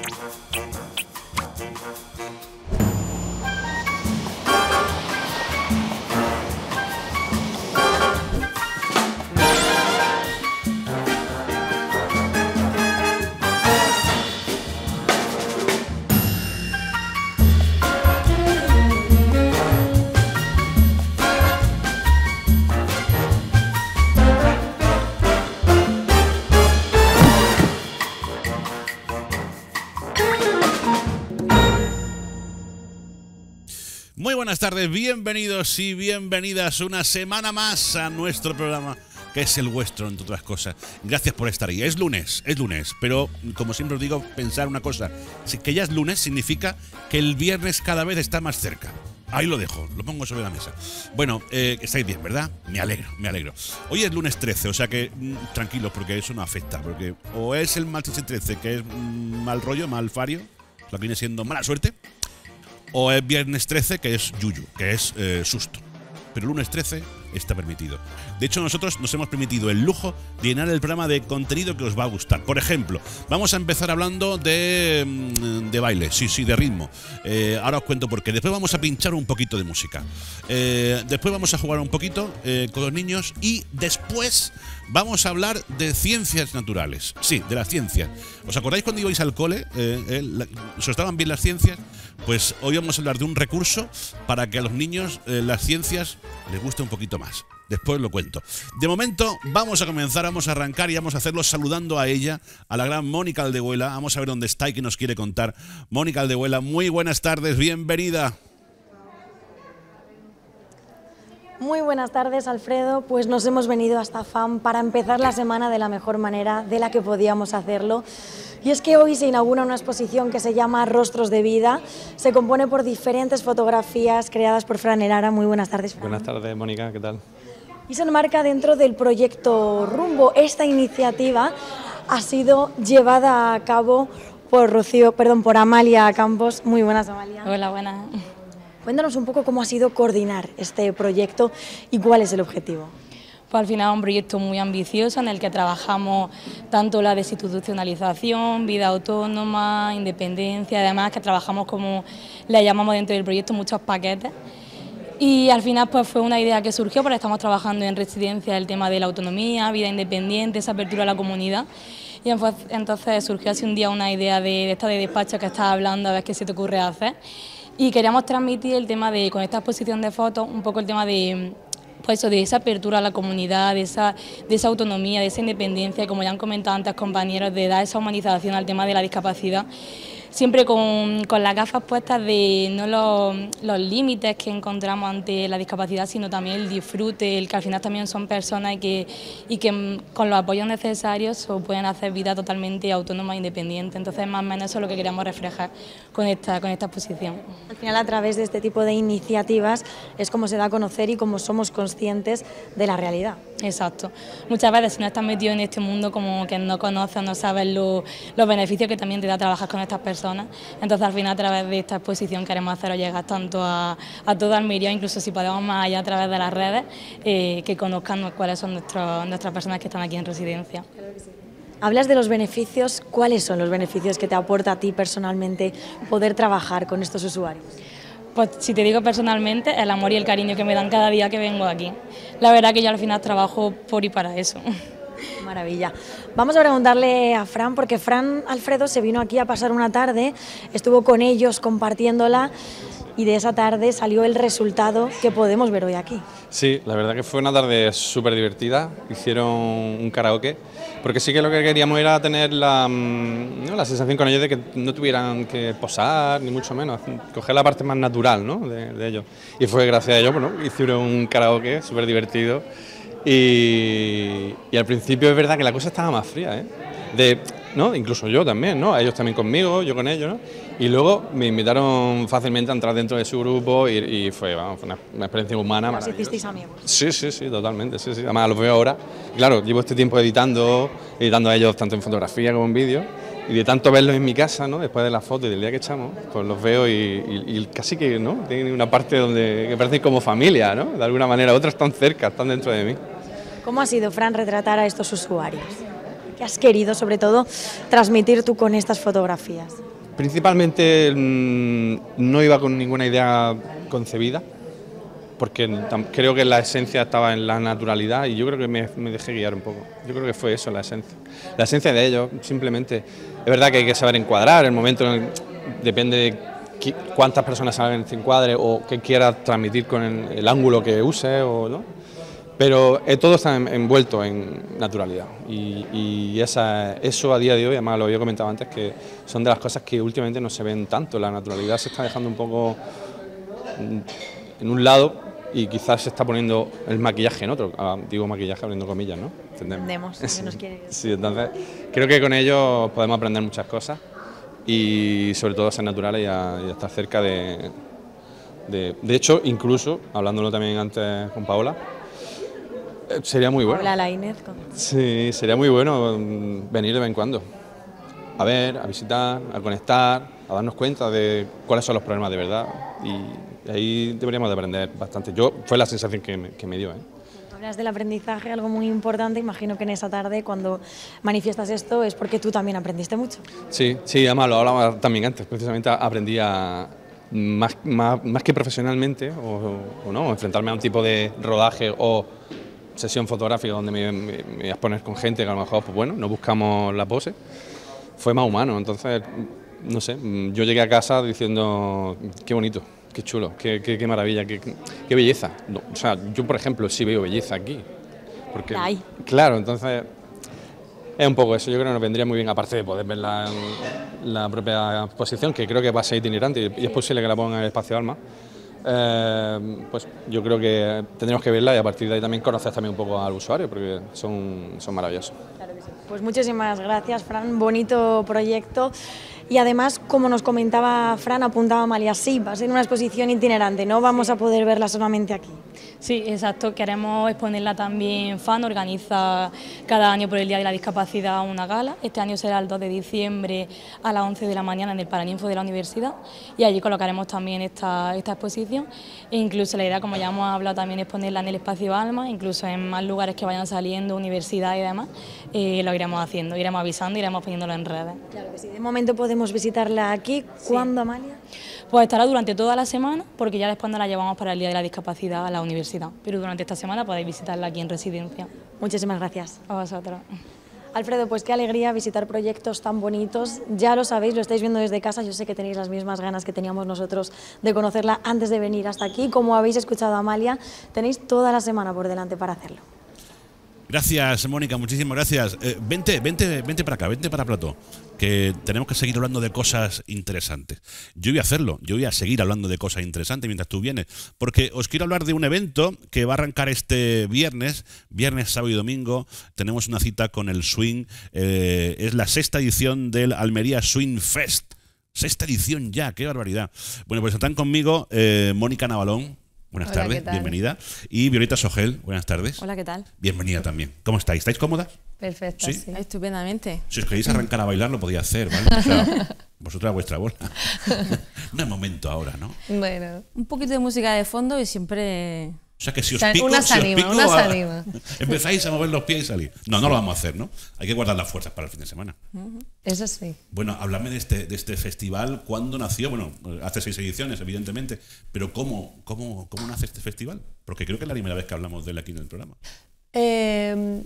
Thank you. tardes, bienvenidos y bienvenidas una semana más a nuestro programa que es el vuestro, entre otras cosas. Gracias por estar ahí. Es lunes, es lunes, pero como siempre os digo, pensar una cosa, que ya es lunes significa que el viernes cada vez está más cerca. Ahí lo dejo, lo pongo sobre la mesa. Bueno, eh, estáis bien, ¿verdad? Me alegro, me alegro. Hoy es lunes 13, o sea que mm, tranquilos, porque eso no afecta, porque o es el martes 13, que es mm, mal rollo, mal fario, lo que viene siendo mala suerte, o es viernes 13, que es yuyu, que es eh, susto. Pero el lunes 13 está permitido. De hecho, nosotros nos hemos permitido el lujo de llenar el programa de contenido que os va a gustar. Por ejemplo, vamos a empezar hablando de, mm, de baile, sí, sí, de ritmo. Eh, ahora os cuento por qué. Después vamos a pinchar un poquito de música. Eh, después vamos a jugar un poquito con los niños y después vamos a hablar de ciencias naturales. Sí, de las ciencias. ¿Os acordáis cuando ibais al cole? Eh, eh os bien las ciencias? Pues hoy vamos a hablar de un recurso para que a los niños eh, las ciencias les guste un poquito más. Después lo cuento. De momento vamos a comenzar, vamos a arrancar y vamos a hacerlo saludando a ella, a la gran Mónica Aldehuela. Vamos a ver dónde está y qué nos quiere contar. Mónica Aldehuela, muy buenas tardes, bienvenida. Muy buenas tardes, Alfredo. Pues nos hemos venido hasta FAM para empezar la semana de la mejor manera de la que podíamos hacerlo. Y es que hoy se inaugura una exposición que se llama Rostros de Vida. Se compone por diferentes fotografías creadas por Fran Herara. Muy buenas tardes, Fran. Buenas tardes, Mónica. ¿Qué tal? Y se enmarca dentro del proyecto Rumbo. Esta iniciativa ha sido llevada a cabo por Rocío, perdón, por Amalia Campos. Muy buenas, Amalia. Hola, buenas. Cuéntanos un poco cómo ha sido coordinar este proyecto y cuál es el objetivo. Pues al final un proyecto muy ambicioso en el que trabajamos tanto la desinstitucionalización, vida autónoma, independencia, además que trabajamos como le llamamos dentro del proyecto muchos paquetes. Y al final pues fue una idea que surgió, porque estamos trabajando en residencia el tema de la autonomía, vida independiente, esa apertura a la comunidad. Y entonces surgió hace un día una idea de, de esta de despacho que estás hablando, a ver qué se te ocurre hacer. Y queríamos transmitir el tema de, con esta exposición de fotos, un poco el tema de, pues de esa apertura a la comunidad, de esa, de esa autonomía, de esa independencia, como ya han comentado antes compañeros, de dar esa humanización al tema de la discapacidad siempre con, las gafas puestas de no los, los límites que encontramos ante la discapacidad, sino también el disfrute, el que al final también son personas y que, y que mm, con los apoyos necesarios pueden hacer vida totalmente autónoma e independiente. Entonces, más o menos eso es lo que queremos reflejar con esta, con esta exposición. Al final, a través de este tipo de iniciativas es como se da a conocer y como somos conscientes de la realidad. Exacto. Muchas veces si no estás metido en este mundo como que no conoces, no sabes los beneficios que también te da trabajar con estas personas. Entonces al final a través de esta exposición queremos haceros llegar tanto a, a toda Almería, incluso si podemos más allá a través de las redes, eh, que conozcan cuáles son nuestras personas que están aquí en residencia. Hablas de los beneficios, ¿cuáles son los beneficios que te aporta a ti personalmente poder trabajar con estos usuarios? Pues si te digo personalmente, el amor y el cariño que me dan cada día que vengo aquí. La verdad que yo al final trabajo por y para eso. Maravilla. Vamos a preguntarle a Fran, porque Fran Alfredo se vino aquí a pasar una tarde, estuvo con ellos compartiéndola y de esa tarde salió el resultado que podemos ver hoy aquí. Sí, la verdad que fue una tarde súper divertida, hicieron un karaoke, porque sí que lo que queríamos era tener la, mm, la, sensación con ellos de que no tuvieran que posar, ni mucho menos, coger la parte más natural ¿no? de, ellos. Y fue gracias a ellos, bueno, hicieron un karaoke súper divertido. Y, al principio es verdad que la cosa estaba más fría, ¿eh? De, ¿no? Incluso yo también, ¿no? Ellos también conmigo, yo con ellos, ¿no? Y luego me invitaron fácilmente a entrar dentro de su grupo y, fue, una, experiencia humana. ¿Los hicisteis amigos? Sí, sí, sí, totalmente. Sí, sí. Además, los veo ahora. Claro, llevo este tiempo editando, editando a ellos tanto en fotografía como en vídeo. Y de tanto verlos en mi casa, ¿no? después de la foto y del día que echamos, pues los veo y, casi que ¿no? tienen una parte donde que parecen como familia, ¿no? de alguna manera. otras están cerca, están dentro de mí. ¿Cómo ha sido, Fran, retratar a estos usuarios? ¿Qué has querido, sobre todo, transmitir tú con estas fotografías? Principalmente mm, no iba con ninguna idea concebida, porque creo que la esencia estaba en la naturalidad y yo creo que me, dejé guiar un poco. Yo creo que fue eso la esencia. La esencia de ello, simplemente. Es verdad que hay que saber encuadrar el momento, depende de cuántas personas saben en este encuadre o qué quieras transmitir con el, ángulo que use o, ¿no? Pero eh, todo está envuelto en naturalidad y, eso a día de hoy, además lo había comentado antes, que son de las cosas que últimamente no se ven tanto. La naturalidad se está dejando un poco mm, en un lado y quizás se está poniendo el maquillaje en otro. Ah, digo maquillaje abriendo comillas, ¿no? Entendemos. nos quiere. sí, entonces creo que con ellos podemos aprender muchas cosas y sobre todo ser naturales y estar cerca de... De hecho, incluso, hablándolo también antes con Paola, sería muy bueno. Hola, Sí, sería muy bueno mm, venir de vez en cuando. A ver, a visitar, a conectar, a darnos cuenta de cuáles son los problemas de verdad. Y ahí deberíamos aprender bastante. Yo, fue la sensación que me, dio. ¿eh? Hablas del aprendizaje, algo muy importante. Imagino que en esa tarde, cuando manifiestas esto, es porque tú también aprendiste mucho. Sí, sí, además lo hablaba también antes. Precisamente aprendí a, más, más, que profesionalmente, o, o, no, enfrentarme a un tipo de rodaje o sesión fotográfica donde me, me, a poner con gente que a lo mejor, pues bueno, no buscamos la pose, fue más humano. Entonces, no sé, mm, yo llegué a casa diciendo, qué bonito, qué chulo, qué, qué, maravilla, qué, belleza. o sea, yo, por ejemplo, sí veo belleza aquí. Porque, claro, entonces es un poco eso, yo creo que nos vendría muy bien, aparte de poder ver la, la propia exposición, que creo que va a ser itinerante y es posible que la pongan en el espacio Alma. Em, pues yo creo que tendremos que verla y a partir de ahí también conocer también un poco al usuario, porque son, son maravillosos. Pues muchísimas gracias, Fran. Bonito proyecto. Y además, como nos comentaba Fran, apuntaba María, sí, va a ser una exposición itinerante, no vamos a poder verla solamente aquí. Sí, exacto. Queremos exponerla también. FAN organiza cada año por el Día de la Discapacidad una gala. Este año será el 2 de diciembre a las 11 de la mañana en el Paraninfo de la Universidad y allí colocaremos también esta, exposición. E incluso la idea, como ya hemos hablado, también es ponerla en el espacio Alma, incluso en más lugares que vayan saliendo, universidad y demás, eh, lo iremos haciendo, iremos avisando, iremos poniéndolo en redes. Claro que sí. De momento podemos visitarla aquí. ¿Cuándo, Amalia? Pues estará durante toda la semana, porque ya después la llevamos para el Día de la Discapacidad a la universidad, pero durante esta semana podéis visitarla aquí en residencia. Muchísimas gracias. A vosotros. Alfredo, pues qué alegría visitar proyectos tan bonitos. Ya lo sabéis, lo estáis viendo desde casa. Yo sé que tenéis las mismas ganas que teníamos nosotros de conocerla antes de venir hasta aquí. Como habéis escuchado a Amalia, tenéis toda la semana por delante para hacerlo. Gracias, Mónica, muchísimas gracias. Eh, vente, vente, vente para acá, vente para plato. que tenemos que seguir hablando de cosas interesantes. Yo voy a hacerlo, yo voy a seguir hablando de cosas interesantes mientras tú vienes, porque os quiero hablar de un evento que va a arrancar este viernes, viernes, sábado y domingo. Tenemos una cita con el Swing, eh, es la sexta edición del Almería Swing Fest. Sexta edición ya, qué barbaridad. Bueno, pues están conmigo eh, Mónica Navalón. Buenas tardes, bienvenida. Y Violeta Sogel, buenas tardes. Hola, ¿qué tal? Bienvenida también. ¿Cómo estáis? ¿Estáis cómodas? Perfecto, ¿Sí? Estupendamente. Si os queréis arrancar a bailar, lo podía hacer, ¿vale? vosotras a vuestra bola. no es momento ahora, ¿no? Bueno, un poquito de música de fondo y siempre o sea que si os pico, si os pico, una empezáis a mover los pies y salir. No, no lo vamos a hacer, ¿no? Hay que guardar las fuerzas para el fin de semana. Eso sí. Bueno, háblame este, de este, festival. ¿Cuándo nació? Bueno, hace seis ediciones, evidentemente. Pero ¿cómo, cómo, nace este festival? Porque creo que es la primera vez que hablamos de él aquí en el programa. Em,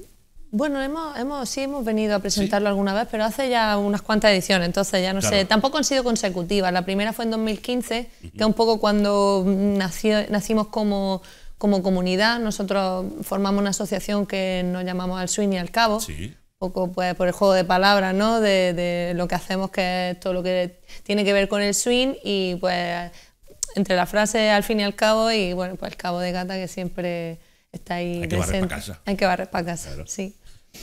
bueno, hemos, hemos, sí hemos venido a presentarlo alguna vez, pero hace ya unas cuantas ediciones, entonces ya no sé. Tampoco han sido consecutivas. La primera fue en 2015, que es un poco cuando nació, nacimos como como comunidad, nosotros formamos una asociación que nos llamamos Al Swing y Al Cabo, sí. un poco pues, por el juego de palabras, ¿no? De, lo que hacemos, que es todo lo que tiene que ver con el swing y pues entre la frase al fin y al cabo y bueno, pues el cabo de gata que siempre está ahí. Hay que barrer para casa. Hay que barrer para casa, sí.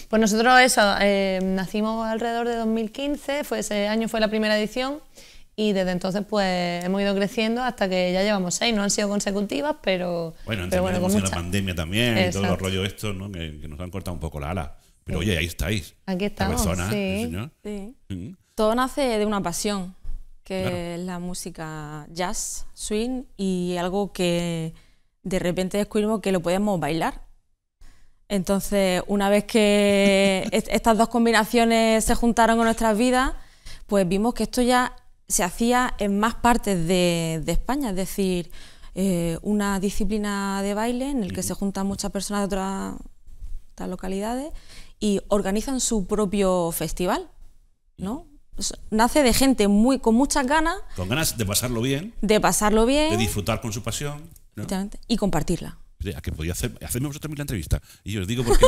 Pues nosotros eso, eh, nacimos alrededor de 2015, fue ese año fue la primera edición y desde entonces pues hemos ido creciendo hasta que ya llevamos seis, no han sido consecutivas, pero... Bueno, antes bueno, con la pandemia también y todo el rollo esto, ¿no? Que, nos han cortado un poco la ala. Pero oye, ahí estáis. Aquí estamos, sí. Todo nace de una pasión, que es la música jazz, swing y algo que de repente descubrimos que lo podemos bailar. Entonces, una vez que estas dos combinaciones se juntaron con nuestras vidas, pues vimos que esto ya se hacía en más partes de, España, es decir, eh, una disciplina de baile en el que se juntan muchas personas de otras, localidades y organizan su propio festival, ¿no? nace de gente muy con muchas ganas. Con ganas de pasarlo bien. De pasarlo bien. De disfrutar con su pasión. Y compartirla. A que podía hacer, hacerme vosotros también la entrevista. Y yo os digo porque.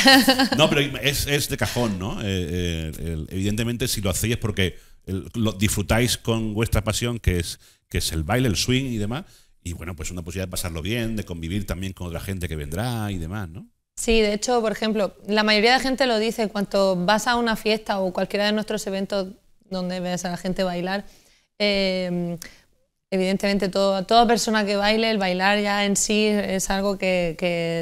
no, pero es, de cajón, ¿no? Eh, eh, evidentemente, si lo hacéis es porque lo disfrutáis con vuestra pasión, que es, que es el baile, el swing y demás. Y bueno, pues una posibilidad de pasarlo bien, de convivir también con otra gente que vendrá y demás, ¿no? Sí, de hecho, por ejemplo, la mayoría de gente lo dice, cuando vas a una fiesta o cualquiera de nuestros eventos donde ves a la gente bailar, eh, evidentemente todo, toda persona que baile, el bailar ya en sí es algo que,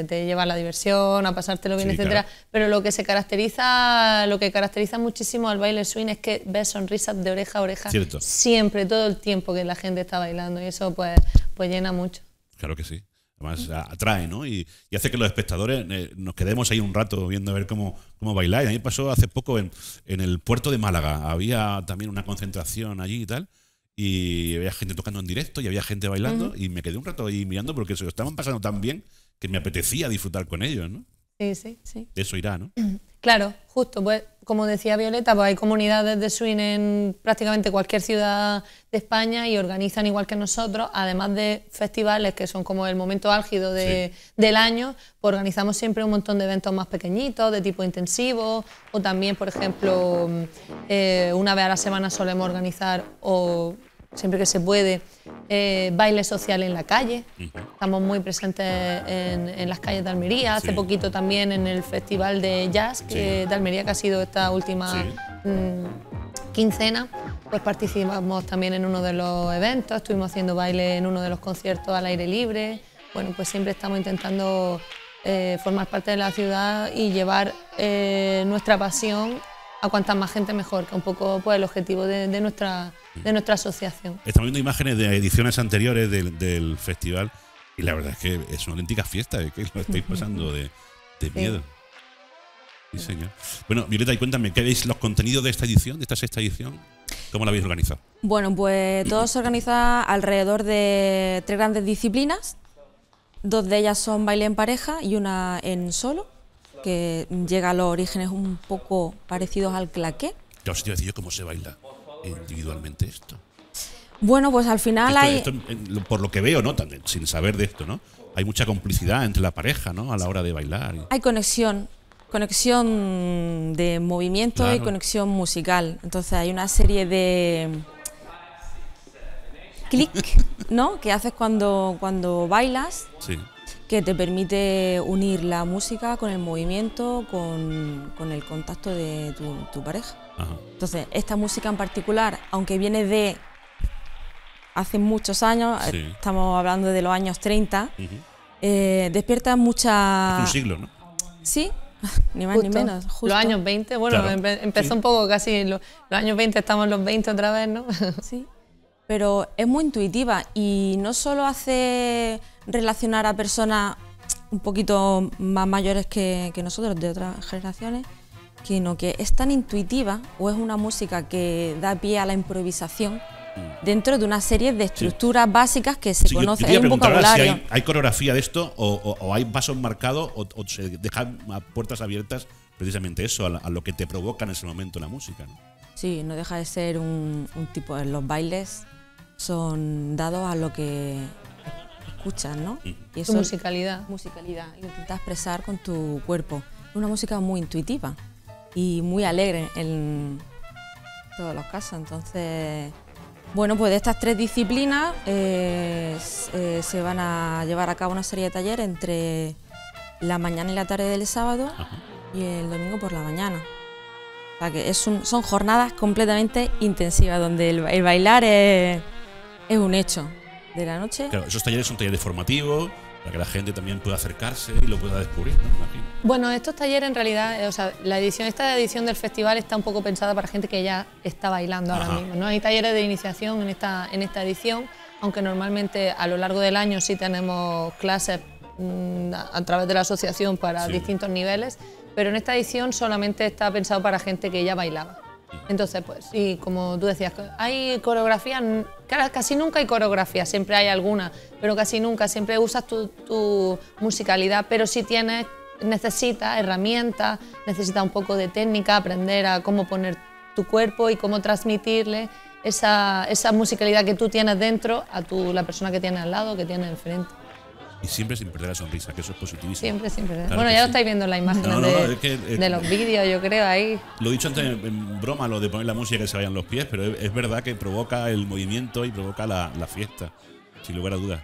te lleva a la diversión, a pasártelo bien, etcétera. Pero lo que se caracteriza, lo que caracteriza muchísimo al baile swing es que ves sonrisas de oreja a oreja siempre, todo el tiempo que la gente está bailando. Y eso pues, pues llena mucho. Claro que sí. Además, atrae, ¿no? Y, hace que los espectadores eh, nos quedemos ahí un rato viendo a ver cómo, cómo bailáis. A mí pasó hace poco en, en el puerto de Málaga. Había también una concentración allí y tal y había gente tocando en directo y había gente bailando y me quedé un rato ahí mirando porque se lo estaban pasando tan bien que me apetecía disfrutar con ellos, ¿no? Sí, sí, sí. De eso irá, ¿no? Claro, justo, pues como decía Violeta, pues hay comunidades de swing en prácticamente cualquier ciudad de España y organizan igual que nosotros, además de festivales que son como el momento álgido de, del año, pues organizamos siempre un montón de eventos más pequeñitos, de tipo intensivo, o también, por ejemplo, mm, eh, una vez a la semana solemos organizar o siempre que se puede, eh, baile social en la calle. Estamos muy presentes en, las calles de Almería. Hace poquito también en el Festival de Jazz de Almería, que ha sido esta última mm, quincena, pues participamos también en uno de los eventos. Estuvimos haciendo baile en uno de los conciertos al aire libre. Bueno, pues siempre estamos intentando eh, formar parte de la ciudad y llevar eh, nuestra pasión a cuantas más gente mejor, que un poco pues, el objetivo de, nuestra, de nuestra asociación. Estamos viendo imágenes de ediciones anteriores del, festival y la verdad es que es una auténtica fiesta, es que lo estáis pasando de, miedo. Bueno, Violeta, y cuéntame, ¿qué veis los contenidos de esta edición, de esta sexta edición? ¿Cómo la habéis organizado? Bueno, pues todo se organiza alrededor de tres grandes disciplinas. Dos de ellas son baile en pareja y una en solo que llega a los orígenes un poco parecidos al claqué. decir cómo se baila individualmente esto. Bueno, pues al final hay. por lo que veo, ¿no? sin saber de esto, ¿no? Hay mucha complicidad entre la pareja, ¿no? A la hora de bailar. Hay conexión. Conexión de movimiento y conexión musical. Entonces hay una serie de clic, ¿no? que haces cuando, cuando bailas. Sí que te permite unir la música con el movimiento, con, el contacto de tu, pareja. Entonces, esta música en particular, aunque viene de hace muchos años, estamos hablando de los años 30, eh, despierta mucha... un siglo, ¿no? Sí, ni más ni menos. Los años 20, bueno, empezó un poco casi, los, los años 20 estamos en los 20 otra vez, ¿no? sí, pero es muy intuitiva y no solo hace relacionar a personas un poquito más mayores que, nosotros, de otras generaciones, sino que es tan intuitiva o es una música que da pie a la improvisación mm. dentro de una serie de estructuras básicas que se conocen. vocabulario. hay, coreografía de esto o, hay pasos marcados o, se dejan puertas abiertas precisamente eso, a, lo que te provoca en ese momento la música. ¿no? Sí, no deja de ser un, un tipo, los bailes son dados a lo que escuchas, ¿no? Y eso musicalidad. Musicalidad. Lo intentas expresar con tu cuerpo. una música muy intuitiva y muy alegre en todos los casos. Entonces, bueno, pues de estas tres disciplinas eh, eh, se van a llevar a cabo una serie de talleres entre la mañana y la tarde del sábado y el domingo por la mañana. O sea que son jornadas completamente intensivas donde el, bailar es un hecho de la noche. Claro, esos talleres son talleres formativos para que la gente también pueda acercarse y lo pueda descubrir, ¿no? Bueno, estos talleres en realidad, o sea, la edición, esta edición del festival está un poco pensada para gente que ya está bailando ahora mismo. No hay talleres de iniciación en esta, en esta edición, aunque normalmente a lo largo del año sí tenemos clases mm, a través de la asociación para distintos niveles, pero en esta edición solamente está pensado para gente que ya bailaba. Entonces, pues, y como tú decías, hay coreografía, casi nunca hay coreografía, siempre hay alguna, pero casi nunca, siempre usas tu, musicalidad, pero si tienes, necesitas herramientas, necesitas un poco de técnica, aprender a cómo poner tu cuerpo y cómo transmitirle esa, musicalidad que tú tienes dentro a tu, la persona que tienes al lado, que tienes enfrente y siempre sin perder la sonrisa, que eso es positivismo. Siempre sin bueno, ya lo estáis viendo en la imagen de, eh, de, los vídeos, yo creo, ahí. Lo he dicho antes en, broma, lo de poner la música que se vayan los pies, pero es, verdad que provoca el movimiento y provoca la, fiesta, sin lugar a dudas.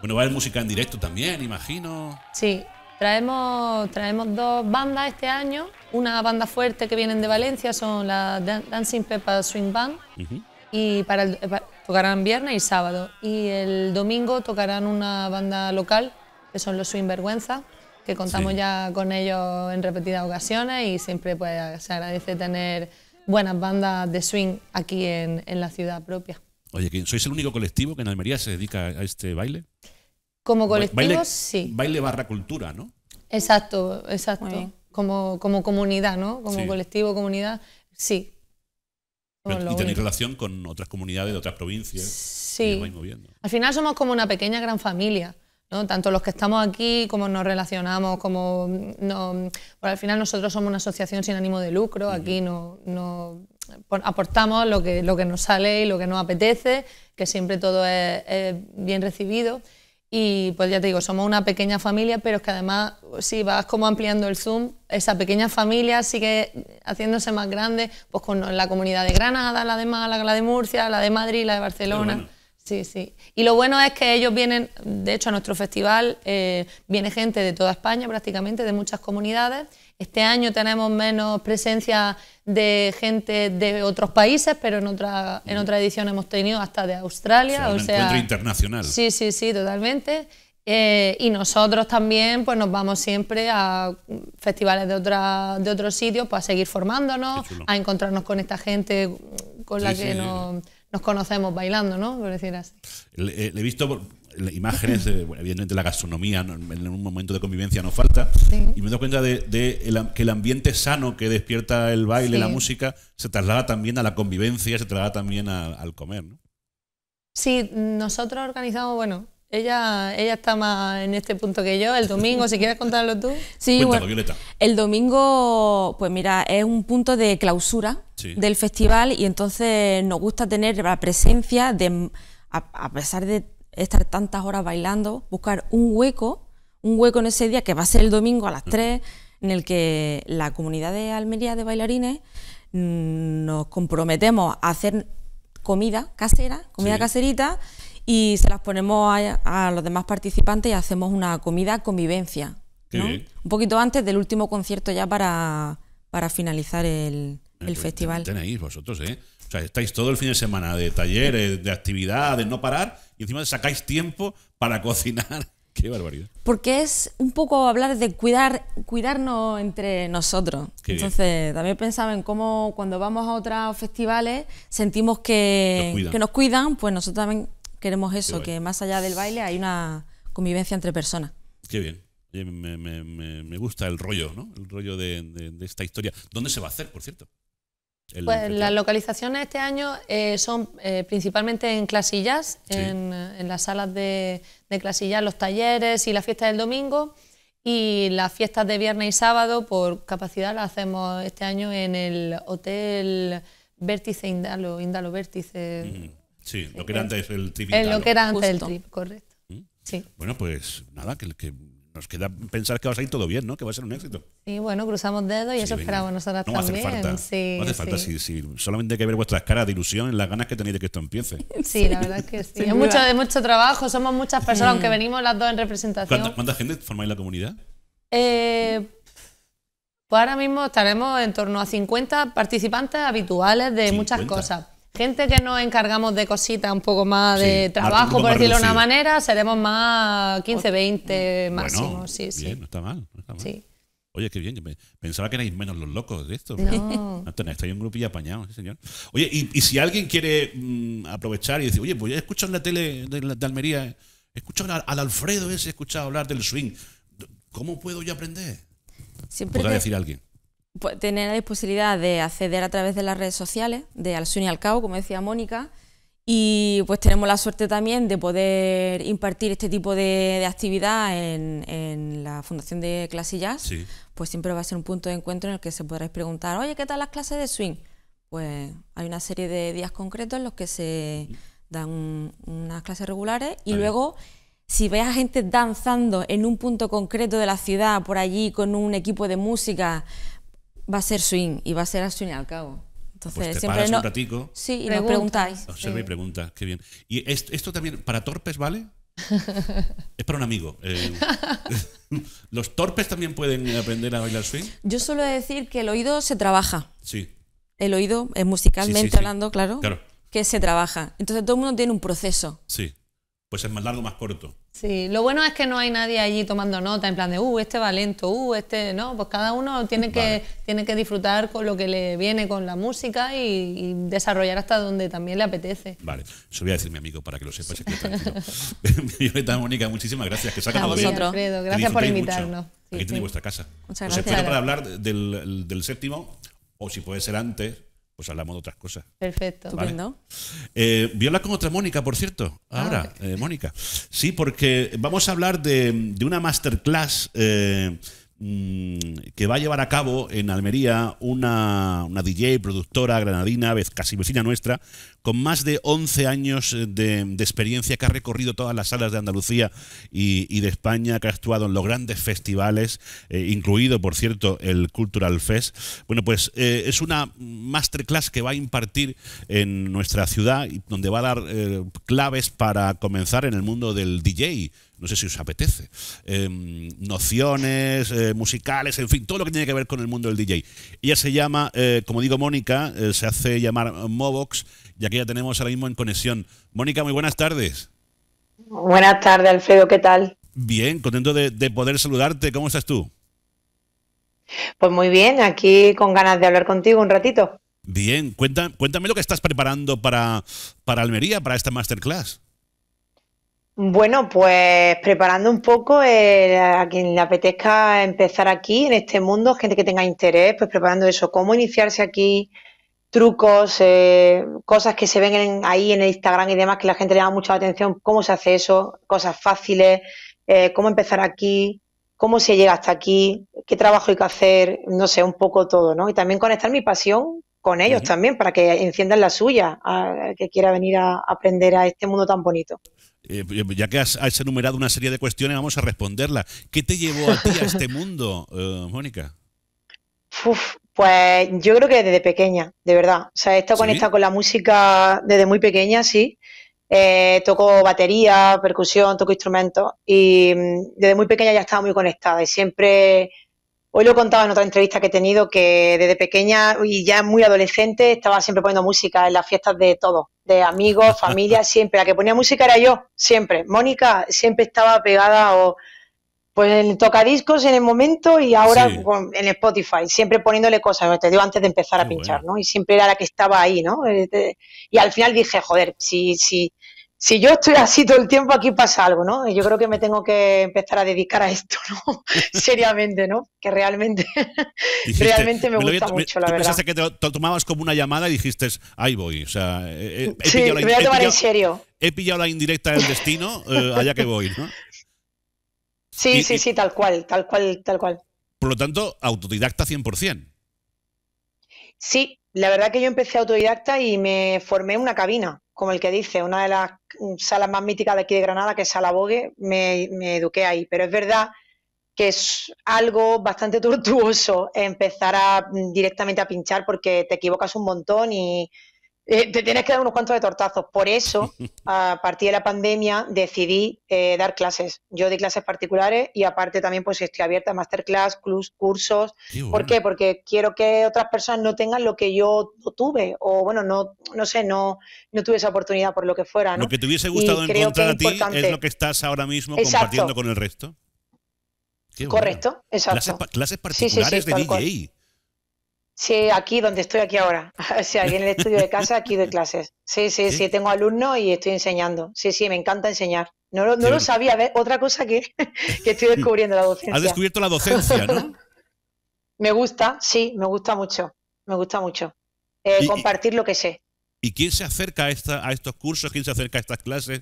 Bueno, va a haber música en directo también, imagino. Sí, traemos, traemos dos bandas este año. Una banda fuerte que vienen de Valencia son la Dancing Peppa Swing Band y para, eh, tocarán viernes y sábado. Y el domingo tocarán una banda local, que son los Swing Vergüenza, que contamos ya con ellos en repetidas ocasiones y siempre pues, se agradece tener buenas bandas de swing aquí en, la ciudad propia. Oye, ¿sois el único colectivo que en Almería se dedica a este baile? Como colectivo, baile, sí. Baile barra cultura, ¿no? Exacto, exacto. Como, como comunidad, ¿no? Como colectivo, comunidad, sí. Pues y tenéis relación con otras comunidades de otras provincias. Sí. moviendo. Al final somos como una pequeña gran familia. ¿no? Tanto los que estamos aquí, como nos relacionamos, como no, pues al final nosotros somos una asociación sin ánimo de lucro, aquí no, no aportamos lo que, lo que nos sale y lo que nos apetece, que siempre todo es bien recibido. Y pues ya te digo, somos una pequeña familia, pero es que además, si vas como ampliando el Zoom, esa pequeña familia sigue haciéndose más grande, pues con la comunidad de Granada, la de Málaga, la de Murcia, la de Madrid, la de Barcelona. Sí, sí. Y lo bueno es que ellos vienen, de hecho, a nuestro festival eh, viene gente de toda España prácticamente, de muchas comunidades este año tenemos menos presencia de gente de otros países, pero en otra, en otra edición hemos tenido hasta de Australia. O sea, internacional. Sí, sí, sí, totalmente. Eh, y nosotros también pues nos vamos siempre a festivales de, otra, de otros sitios pues, para seguir formándonos, a encontrarnos con esta gente con la que nos, conocemos bailando, ¿no? Por decir así. le eh, he visto imágenes de, evidentemente la gastronomía en un momento de convivencia no falta. Y me doy cuenta de, que el ambiente sano que despierta el baile, la música, se traslada también a la convivencia, se traslada también al comer. ¿no? Sí, nosotros organizamos, bueno, ella, ella está más en este punto que yo. El domingo, si quieres contarlo tú. Sí, Violeta. El domingo, pues mira, es un punto de clausura del festival y entonces nos gusta tener la presencia de, a, a pesar de estar tantas horas bailando, buscar un hueco, un hueco en ese día que va a ser el domingo a las 3, en el que la comunidad de Almería de bailarines mm, nos comprometemos a hacer comida casera, comida caserita, y se las ponemos a, los demás participantes y hacemos una comida convivencia. Un poquito antes del último concierto ya para, para finalizar el, el festival. Tenéis vosotros, ¿eh? estáis todo el fin de semana de talleres, de actividades, no parar, y encima sacáis tiempo para cocinar. Qué barbaridad. Porque es un poco hablar de cuidar, cuidarnos entre nosotros. Entonces, también pensaba en cómo cuando vamos a otros festivales sentimos que nos cuidan, pues nosotros también queremos eso, que más allá del baile hay una convivencia entre personas. Qué bien. Me, gusta el rollo, ¿no? El rollo de esta historia. ¿Dónde se va a hacer, por cierto? pues las localizaciones este año eh, son eh, principalmente en Clasillas, eh, en, las salas de, Clasillas, los talleres y las fiestas del domingo. Y las fiestas de viernes y sábado, por capacidad, las hacemos este año en el Hotel Vértice Indalo, Indalo Vértice. Mm, sí, lo que era antes el trip. En lo que era antes el trip, correcto. Mm. Bueno, pues nada, que, que nos queda pensar que va a salir todo bien, ¿no? Que va a ser un éxito. Y bueno, cruzamos dedos y eso esperamos nosotras también. no hace falta. solamente hay que ver vuestras caras de ilusión las ganas que tenéis de que esto empiece. Sí, la verdad es que sí. es mucho, es mucho trabajo, somos muchas personas, aunque mm. venimos las dos en representación. ¿Cuánta, gente formáis la comunidad? Eh, pues ahora mismo estaremos en torno a 50 participantes habituales de muchas cosas gente que nos encargamos de cositas un poco más de trabajo, por decirlo de una manera, seremos más 15, 20 máximo. sí, sí. no está mal. está mal. Oye, qué bien, pensaba que erais menos los locos de esto. No. Ah, no estoy un grupillo apañado, ¿sí, señor. Oye, y, si alguien quiere mm, aprovechar y decir, oye, pues ya he escuchado en la tele de, Almería, he escuchado al, Alfredo ese, he escuchado hablar del swing, ¿cómo puedo yo aprender? Siempre ¿Podrá decir alguien? Pues, tener la posibilidad de acceder a través de las redes sociales, de al y al cabo, como decía Mónica, y pues tenemos la suerte también de poder impartir este tipo de, actividad en, la Fundación de Clase pues siempre va a ser un punto de encuentro en el que se podréis preguntar, oye, ¿qué tal las clases de swing? Pues hay una serie de días concretos en los que se dan unas clases regulares y luego si veis a gente danzando en un punto concreto de la ciudad, por allí, con un equipo de música, va a ser swing y va a ser a swing al cabo. Pues Entonces, siempre Sí, y nos preguntáis. Observa y pregunta, qué bien. ¿Y esto, también para torpes vale? es para un amigo. Eh. ¿Los torpes también pueden aprender a bailar swing? Yo suelo decir que el oído se trabaja. Sí. El oído, musicalmente hablando, claro, claro, que se trabaja. Entonces todo el mundo tiene un proceso. Sí pues es más largo, más corto. Sí, lo bueno es que no hay nadie allí tomando nota, en plan de, uh, este va lento, uh, este, no, pues cada uno tiene, que, tiene que disfrutar con lo que le viene con la música y, desarrollar hasta donde también le apetece. Vale, eso voy a decir mi amigo para que lo sepas. Mónica, muchísimas gracias, que a vosotros. gracias por invitarnos. Aquí tenéis vuestra casa. Muchas Os gracias. para hablar del, del séptimo, o si puede ser antes, pues hablamos de otras cosas. Perfecto. Eh, Viola ¿no? con otra Mónica, por cierto. Ah, Ahora, eh, Mónica. Sí, porque vamos a hablar de, una masterclass eh, Mm, que va a llevar a cabo en Almería una, DJ, productora granadina, casi vecina nuestra, con más de 11 años de, experiencia, que ha recorrido todas las salas de Andalucía y, de España, que ha actuado en los grandes festivales, eh, incluido, por cierto, el Cultural Fest. Bueno, pues eh, es una masterclass que va a impartir en nuestra ciudad, donde va a dar eh, claves para comenzar en el mundo del DJ no sé si os apetece, em, nociones eh, musicales, en fin, todo lo que tiene que ver con el mundo del DJ. Ella se llama, eh, como digo, Mónica, eh, se hace llamar Mobox, ya que ya tenemos ahora mismo en conexión. Mónica, muy buenas tardes. Buenas tardes, Alfredo, ¿qué tal? Bien, contento de, poder saludarte. ¿Cómo estás tú? Pues muy bien, aquí con ganas de hablar contigo un ratito. Bien, cuéntame, cuéntame lo que estás preparando para, para Almería, para esta masterclass. Bueno, pues preparando un poco eh, a quien le apetezca empezar aquí en este mundo, gente que tenga interés, pues preparando eso, cómo iniciarse aquí, trucos, eh, cosas que se ven ahí en el Instagram y demás que la gente le da mucha atención, cómo se hace eso, cosas fáciles, eh, cómo empezar aquí, cómo se llega hasta aquí, qué trabajo hay que hacer, no sé, un poco todo, ¿no? Y también conectar mi pasión con ellos también, para que enciendan la suya, que quiera venir a aprender a este mundo tan bonito. Eh, eh, ya que has, enumerado una serie de cuestiones, vamos a responderla. ¿Qué te llevó a ti a este mundo, eh, Mónica? pues yo creo que desde pequeña, de verdad. O sea, he estado conectada con la música desde muy pequeña, sí. toco batería, percusión, toco instrumentos y mm, desde muy pequeña ya estaba muy conectada y siempre Hoy lo he contado en otra entrevista que he tenido que desde pequeña y ya muy adolescente estaba siempre poniendo música en las fiestas de todos, de amigos, familia, siempre. La que ponía música era yo, siempre. Mónica siempre estaba pegada o pues en tocadiscos en el momento y ahora en Spotify, siempre poniéndole cosas, te digo antes de empezar a pinchar, ¿no? Y siempre era la que estaba ahí, ¿no? Eh, eh, y al final dije, joder, sí si, si yo estoy así todo el tiempo, aquí pasa algo, ¿no? Y yo creo que me tengo que empezar a dedicar a esto, ¿no? Seriamente, ¿no? Que realmente, realmente me, gusta mucho, la verdad. Pensaste que te tomabas como una llamada y dijiste, ahí voy, o sea, sí, me voy a tomar en serio. He pillado la indirecta del destino, eh, allá que voy, ¿no? Sí, sí, sí, tal cual, tal cual, tal cual. Por lo tanto, autodidacta 100%. Sí, la verdad que yo empecé autodidacta y me formé una cabina como el que dice, una de las salas más míticas de aquí de Granada, que es Sala Bogue, me, me eduqué ahí. Pero es verdad que es algo bastante tortuoso empezar a, mm, directamente a pinchar porque te equivocas un montón y, eh, te tienes que dar unos cuantos de tortazos. Por eso, a partir de la pandemia, decidí eh, dar clases. Yo di clases particulares y aparte también pues estoy abierta a masterclass, clubs, cursos. ¿Por qué? Porque quiero que otras personas no tengan lo que yo tuve o bueno, no, no sé, no, no tuve esa oportunidad por lo que fuera. Lo que te hubiese gustado encontrar a ti es lo que estás ahora mismo compartiendo con el resto. Correcto, exacto. Clases, particulares de DJ. Sí, aquí donde estoy aquí ahora. O sea, aquí en el estudio de casa, aquí doy clases. Sí, sí, sí, tengo alumnos y estoy enseñando. Sí, sí, me encanta enseñar. No, lo, no lo sabía, otra cosa que, estoy descubriendo la docencia. Has descubierto la docencia, ¿no? me gusta, sí, me gusta mucho. Me gusta mucho. Eh, compartir lo que sé. ¿Y quién se acerca a, a estos cursos? ¿Quién se acerca a estas clases?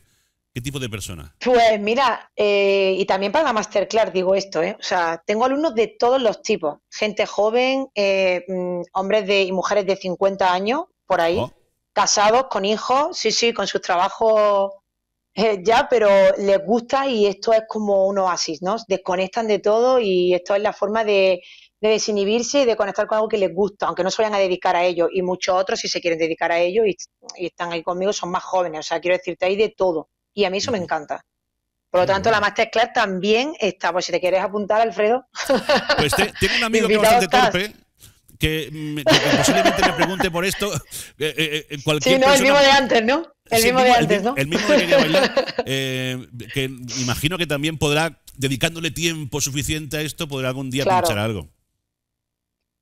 ¿Qué tipo de personas? Pues mira, eh, y también para la masterclass digo esto, ¿eh? O sea, tengo alumnos de todos los tipos, gente joven, eh, mm, hombres de, y mujeres de 50 años, por ahí, oh. casados, con hijos, sí, sí, con sus trabajos eh, ya, pero les gusta y esto es como un oasis, ¿no? Desconectan de todo y esto es la forma de, desinhibirse y de conectar con algo que les gusta, aunque no se vayan a dedicar a ello. Y muchos otros, si se quieren dedicar a ello y, y están ahí conmigo, son más jóvenes. O sea, quiero decirte, hay de todo. Y a mí eso me encanta. Por lo tanto, la masterclass también está. Pues si te quieres apuntar, Alfredo. Pues tiene tengo un amigo que es bastante torpe. Mm, que, posiblemente me pregunte por esto. Eh, eh, sí, no, el mismo de antes, ¿no? El mismo de antes, ¿no? El mismo de que bailar. Eh, que imagino que también podrá, dedicándole tiempo suficiente a esto, podrá algún día claro. pinchar algo.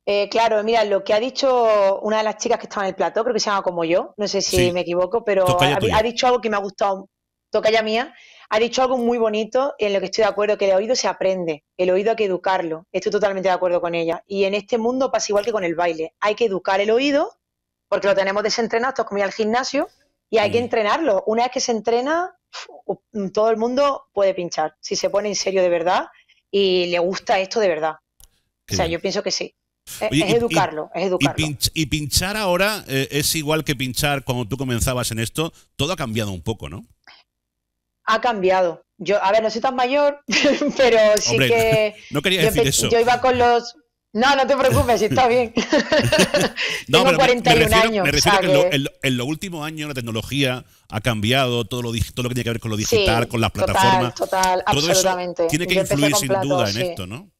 Eh, claro, mira, lo que ha dicho una de las chicas que estaba en el plató, creo que se llama como yo, no sé si me equivoco, pero ha dicho algo que me ha gustado toca ya mía, ha dicho algo muy bonito en lo que estoy de acuerdo, que el oído se aprende, el oído hay que educarlo. Estoy totalmente de acuerdo con ella. Y en este mundo pasa igual que con el baile. Hay que educar el oído, porque lo tenemos desentrenado, esto es como ir al gimnasio, y hay que mm. entrenarlo. Una vez que se entrena, todo el mundo puede pinchar, si se pone en serio de verdad y le gusta esto de verdad. o sea, yo pienso que sí. Es, educarlo, es educarlo. Y, pinchar ahora eh, es igual que pinchar cuando tú comenzabas en esto. Todo ha cambiado un poco, ¿no? ha cambiado. Yo, a ver, no soy tan mayor, pero sí que. No quería decir eso. Yo iba con los. No, no te preocupes, está bien. Tengo 41 años. Me que, en, los últimos años la tecnología ha cambiado, todo lo, todo lo que tiene que ver con lo digital, con las plataformas. Total, total, absolutamente. tiene que influir sin duda en esto, ¿no?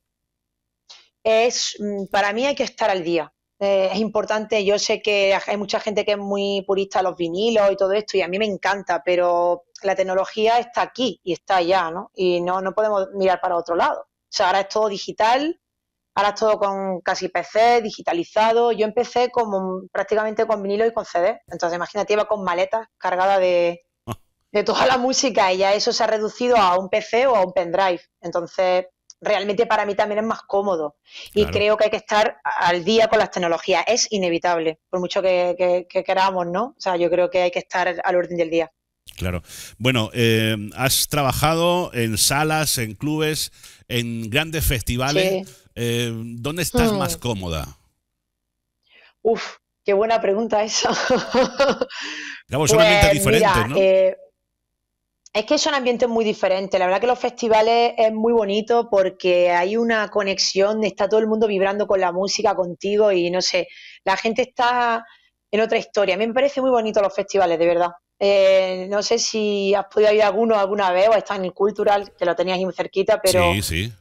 Es, mm, para mí hay que estar al día. Eh, es importante. Yo sé que hay mucha gente que es muy purista a los vinilos y todo esto, y a mí me encanta, pero la tecnología está aquí y está allá, ¿no? Y no, no podemos mirar para otro lado. O sea, ahora es todo digital, ahora es todo con casi PC, digitalizado. Yo empecé como prácticamente con vinilo y con CD. Entonces, imagínate, iba con maletas cargada de, ah. de toda la música y ya eso se ha reducido a un PC o a un pendrive. Entonces, realmente para mí también es más cómodo. Y creo que hay que estar al día con las tecnologías. Es inevitable, por mucho que, queramos, ¿no? O sea, yo creo que hay que estar al orden del día. Claro. Bueno, eh, has trabajado en salas, en clubes, en grandes festivales. Eh, ¿Dónde estás hmm. más cómoda? Uf, qué buena pregunta esa. Claro, es pues, diferentes, ¿no? Eh, es que son ambientes muy diferentes. La verdad que los festivales es muy bonito porque hay una conexión, está todo el mundo vibrando con la música, contigo y no sé, la gente está en otra historia. A mí me parece muy bonito los festivales, de verdad. Eh, no sé si has podido ir a alguno alguna vez o está en el Cultural, que lo tenías ahí muy cerquita, pero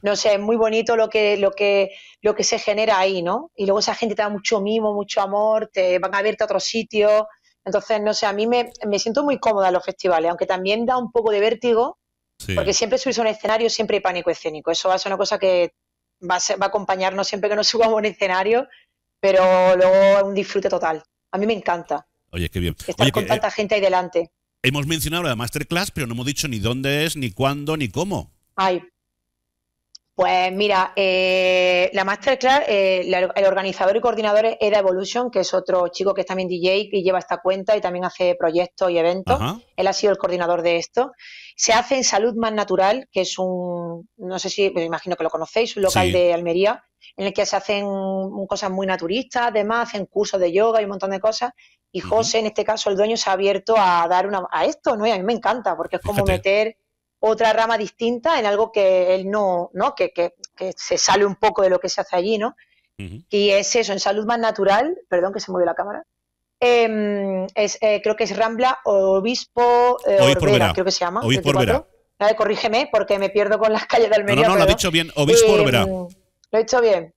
no sé, es muy bonito lo que, lo que, lo que se genera ahí, ¿no? Y luego esa gente te da mucho mimo, mucho amor, te van a verte a otros sitios. Entonces, no sé, a mí me, siento muy cómoda en los festivales, aunque también da un poco de vértigo, porque siempre subís a un escenario siempre hay pánico escénico. Eso va a ser una cosa que va a, acompañarnos siempre que nos subamos a un escenario, pero luego es un disfrute total. A mí me encanta. Oye, qué bien. Estar con tanta eh, gente ahí delante. Hemos mencionado la masterclass, pero no hemos dicho ni dónde es, ni cuándo, ni cómo. Ay, pues mira, eh, la masterclass, eh, el organizador y coordinador es Eda Evolution, que es otro chico que es también DJ y lleva esta cuenta y también hace proyectos y eventos. Él ha sido el coordinador de esto. Se hace en Salud Más Natural, que es un, no sé si, me imagino que lo conocéis, un local de Almería, en el que se hacen cosas muy naturistas, además hacen cursos de yoga y un montón de cosas. Y José, en este caso, el dueño, se ha abierto a dar una, a esto, ¿no? Y a mí me encanta, porque es como meter otra rama distinta en algo que él no, ¿no? Que, que, que se sale un poco de lo que se hace allí, ¿no? Y es eso, en salud más natural, perdón que se movió la cámara, em, es, eh, creo que es Rambla Obispo, eh, Orbera, creo que se llama. Obispo corrígeme porque me pierdo con las calles del Almería. No, no, lo ha dicho bien, Obispo em, Orbera. Lo he dicho bien.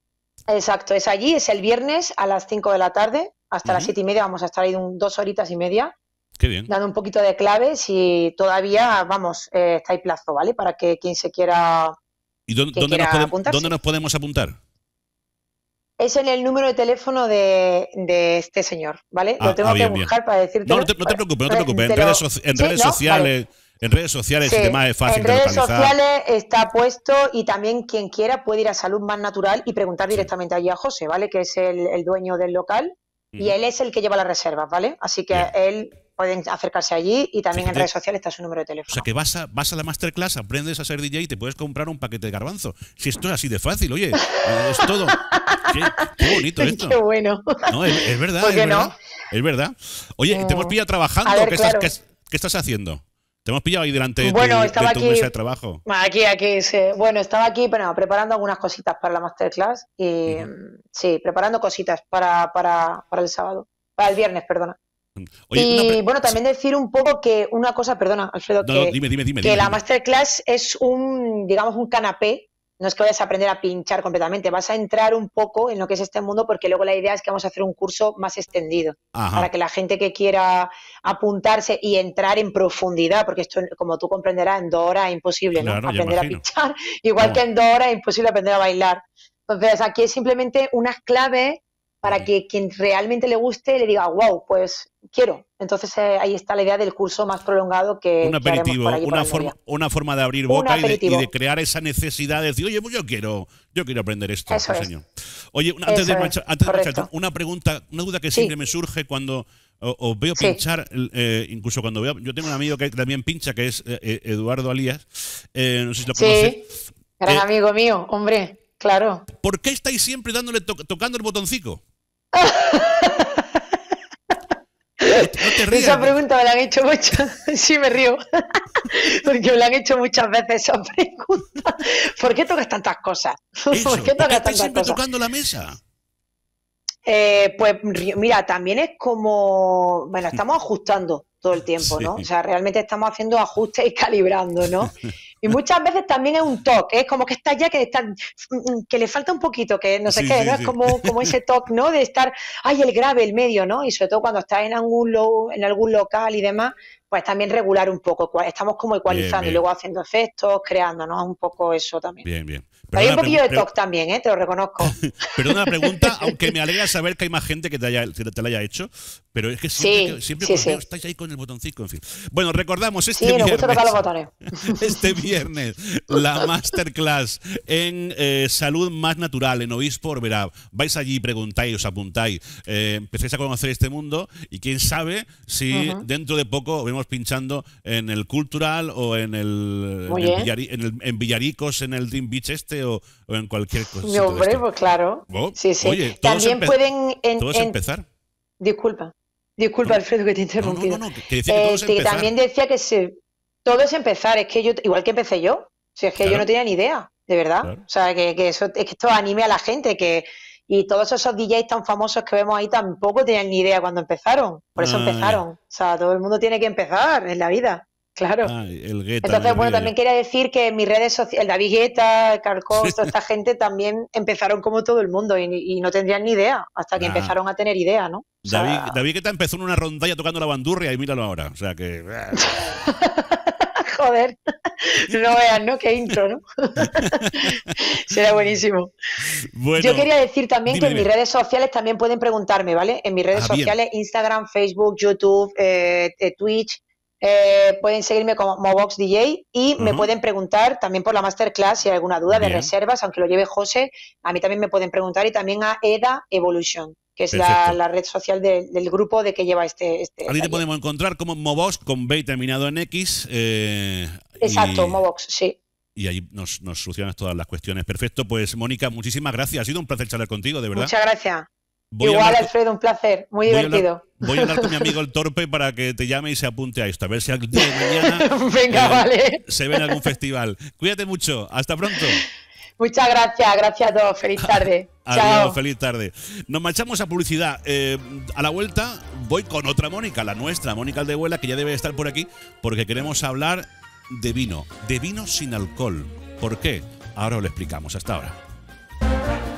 Exacto, es allí, es el viernes a las 5 de la tarde, hasta las 7 y media, vamos a estar ahí un, dos horitas y media dando un poquito de claves y todavía, vamos, eh, está el plazo, ¿vale? Para que quien se quiera. ¿Y dónde, nos, podemos, apuntar? Es en el número de teléfono de, este señor, ¿vale? lo ah, tengo ah, que buscar para decirte. No, no te, preocupes, no te preocupes. En redes, sociales. En redes sociales y demás es fácil. En redes sociales está puesto y también quien quiera puede ir a Salud Más Natural y preguntar directamente allí a José, ¿vale? Que es el, dueño del local y él es el que lleva las reservas, ¿vale? Así que él pueden acercarse allí y también en redes sociales está su número de teléfono. O sea que vas a, vas a la masterclass, aprendes a ser DJ y te puedes comprar un paquete de garbanzo. Si esto es así de fácil, oye, eh, es todo. Qué, bonito esto. Qué bueno. es, verdad. ¿Por qué es no? Verdad, es verdad. Oye, te hemos mm. pillado trabajando. ¿Qué, estás, haciendo? Te hemos pillado ahí delante tu, estaba aquí, mesa de trabajo. Aquí, aquí, Bueno, estaba aquí preparando algunas cositas para la masterclass. Y, Sí, preparando cositas para, para, para el sábado. Para el viernes, perdona y bueno, también decir un poco que una cosa, perdona, Alfredo, que, la masterclass es un, digamos, un canapé. No es que vayas a aprender a pinchar completamente, vas a entrar un poco en lo que es este mundo porque luego la idea es que vamos a hacer un curso más extendido para que la gente que quiera apuntarse y entrar en profundidad, porque esto, como tú comprenderás, en dos horas es imposible aprender a pinchar, igual que en dos horas es imposible aprender a bailar. Entonces, aquí es simplemente unas claves para que quien realmente le guste le diga, wow, pues quiero. Entonces eh, ahí está la idea del curso más prolongado que... Un aperitivo, una, forma, una forma de abrir boca y de, crear esa necesidad de decir, oye, pues yo quiero, yo quiero aprender esto. Oye, antes de, marchar, una pregunta, una duda que siempre me surge cuando os veo pinchar, eh, incluso cuando veo, yo tengo un amigo que también pincha, que es eh, Eduardo Alías, no sé si lo sí. Gran amigo mío, hombre, claro. ¿Por qué estáis siempre dándole tocando el botoncito? Esa pregunta me la han hecho muchas Sí, me río. Porque me la han hecho muchas veces esa pregunta. ¿Por qué tocas tantas cosas? ¿Por qué tocas tantas cosas siempre tocando la mesa? Eh, pues mira, también es como, bueno, estamos ajustando todo el tiempo, ¿no? O sea, realmente estamos haciendo ajustes y calibrando, ¿no? Y muchas veces también es un toque, es como que está ya que está, mm, que le falta un poquito, que no sé qué, ¿no? Es como, como ese toque, ¿no? De estar, ay, el grave, el medio, ¿no? Y sobre todo cuando estás en algún, en algún local y demás, pues también regular un poco, estamos como ecualizando y luego haciendo efectos, creándonos un poco eso también. hay un poquillo de toque también, ¿eh? te lo reconozco. Pero una pregunta, aunque me alegra saber que hay más gente que te, haya, que te la haya hecho, pero es que siempre, estáis ahí con el botoncito, en fin. Bueno, recordamos este viernes. este viernes, la masterclass en eh, salud más natural en Obispo Orberá. Vais allí, preguntáis, os apuntáis, eh, empezáis a conocer este mundo y quién sabe si dentro de poco vemos pinchando en el cultural o en el, en, en, Villaricos, en el Dream Beach este o, en cualquier cosa. No, hombre, pues claro. Oh, sí, sí. También pueden empezar. Disculpa. Disculpa, Alfredo, que te he también decía que se, todo es empezar, es que yo, igual que empecé yo, si es que yo no tenía ni idea, de verdad. O sea, que, eso, es esto anime a la gente, que y todos esos DJs tan famosos que vemos ahí tampoco tenían ni idea cuando empezaron, por eso ah, empezaron. O sea, todo el mundo tiene que empezar en la vida. Claro. Ah, Entonces, bueno, también quería decir que mis redes sociales, David Guetta, Cox, toda esta gente también empezaron como todo el mundo y, no tendrían ni idea hasta que ah. empezaron a tener idea, ¿no? David, David, Guetta empezó en una rondalla tocando la bandurria y míralo ahora. O sea que. Ah. Joder, no vean, ¿no? Qué intro, ¿no? Será buenísimo. Yo quería decir también que en mis redes sociales también pueden preguntarme, ¿vale? En mis redes sociales, Instagram, Facebook, YouTube, eh, eh Twitch, eh, pueden seguirme como Mobox DJ y me pueden preguntar también por la masterclass si hay alguna duda de reservas, aunque lo lleve José, a mí también me pueden preguntar y también a EDA Evolution que es la, red social del grupo de que lleva este... este Ahí te podemos encontrar como Mobox con B terminado en X. Eh, Exacto, y... Mobox, sí y ahí nos, nos solucionas todas las cuestiones. Perfecto, pues Mónica, muchísimas gracias. Ha sido un placer charlar contigo, de verdad. Muchas gracias. Igual, Alfredo, un placer. Muy divertido. Voy a, hablar, con mi amigo el torpe para que te llame y se apunte a esto. A ver si al día de mañana eh, se ve en algún festival. Cuídate mucho. Hasta pronto. Muchas gracias, gracias a todos. Feliz tarde. Chao. feliz tarde. Nos marchamos a publicidad. Eh, a la vuelta voy con otra Mónica, la nuestra, Mónica de Aldehuela, que ya debe estar por aquí, porque queremos hablar de vino, de vino sin alcohol. ¿Por qué? Ahora os lo explicamos. Hasta ahora.